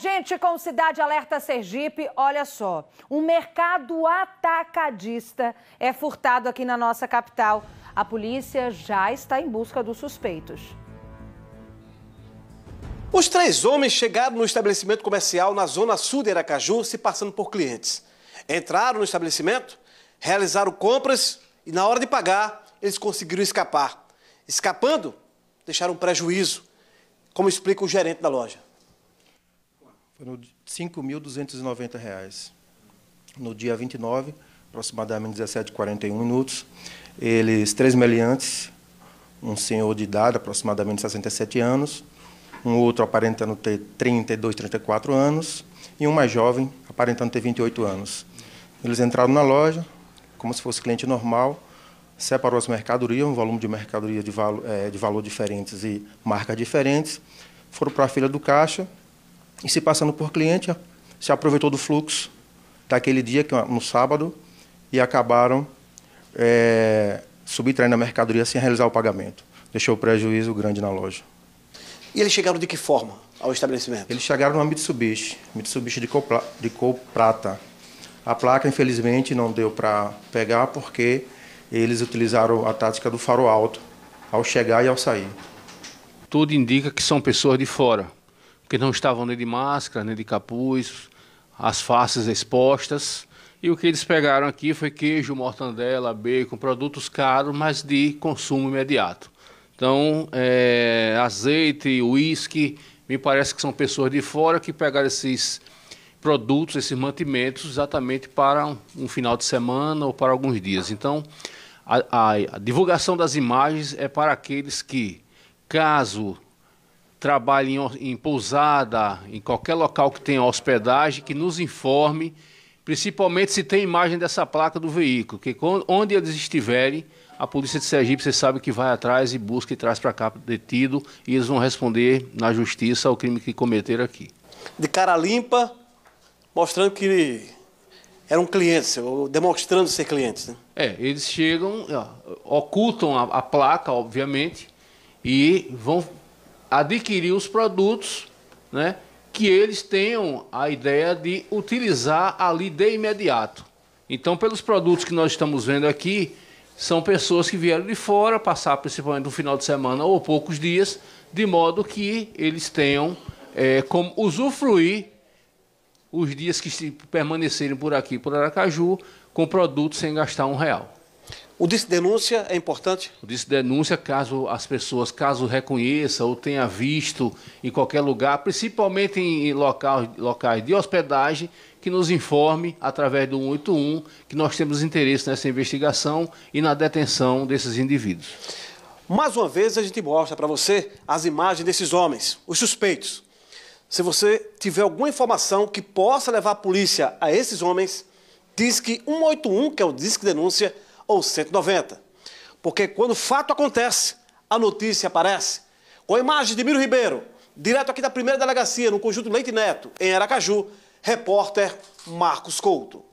Gente, com Cidade Alerta Sergipe, olha só. Um mercado atacadista é furtado aqui na nossa capital. A polícia já está em busca dos suspeitos. Os três homens chegaram no estabelecimento comercial na zona sul de Aracaju, se passando por clientes. Entraram no estabelecimento, realizaram compras e, na hora de pagar, eles conseguiram escapar. Escapando, deixaram um prejuízo, como explica o gerente da loja foram R$ 5.290. No dia 29, aproximadamente 17h41 minutos, eles, três meliantes, um senhor de idade, aproximadamente 67 anos, um outro aparentando ter 32, 34 anos, e um mais jovem, aparentando ter 28 anos. Eles entraram na loja, como se fosse cliente normal, separou as mercadorias, um volume de mercadoria de, valo, é, de valor diferentes e marcas diferentes, foram para a fila do caixa, e se passando por cliente, se aproveitou do fluxo daquele dia, que é no sábado, e acabaram é, subtraindo a mercadoria sem realizar o pagamento. Deixou o prejuízo grande na loja. E eles chegaram de que forma ao estabelecimento? Eles chegaram numa Mitsubishi, Mitsubishi de cor, de cor prata. A placa, infelizmente, não deu para pegar porque eles utilizaram a tática do farol alto ao chegar e ao sair. Tudo indica que são pessoas de fora, que não estavam nem de máscara, nem de capuz, as faces expostas. E o que eles pegaram aqui foi queijo, mortandela, bacon, produtos caros, mas de consumo imediato. Então, é, azeite, uísque, me parece que são pessoas de fora que pegaram esses produtos, esses mantimentos, exatamente para um, um final de semana ou para alguns dias. Então, a, a, a divulgação das imagens é para aqueles que, caso trabalhe em, em pousada, em qualquer local que tenha hospedagem, que nos informe, principalmente se tem imagem dessa placa do veículo, que onde eles estiverem, a polícia de Sergipe, você sabe que vai atrás e busca e traz para cá detido e eles vão responder na justiça ao crime que cometeram aqui. De cara limpa, mostrando que eram clientes, ou demonstrando ser clientes. Né? É, eles chegam, ocultam a, a placa, obviamente, e vão adquirir os produtos, né, que eles tenham a ideia de utilizar ali de imediato. Então, pelos produtos que nós estamos vendo aqui, são pessoas que vieram de fora, passar principalmente um final de semana ou poucos dias, de modo que eles tenham é, como usufruir os dias que permanecerem por aqui, por Aracaju, com produtos sem gastar um real. O disse-denúncia é importante? O disse-denúncia, caso as pessoas, caso reconheça ou tenha visto em qualquer lugar, principalmente em locais, locais de hospedagem, que nos informe através do 181 que nós temos interesse nessa investigação e na detenção desses indivíduos. Mais uma vez, a gente mostra para você as imagens desses homens, os suspeitos. Se você tiver alguma informação que possa levar a polícia a esses homens, diz que 181, que é o Disque Denúncia, ou 190. Porque quando o fato acontece, a notícia aparece. Com a imagem de Miro Ribeiro, direto aqui da primeira delegacia, no Conjunto Leite Neto, em Aracaju, repórter Marcos Couto.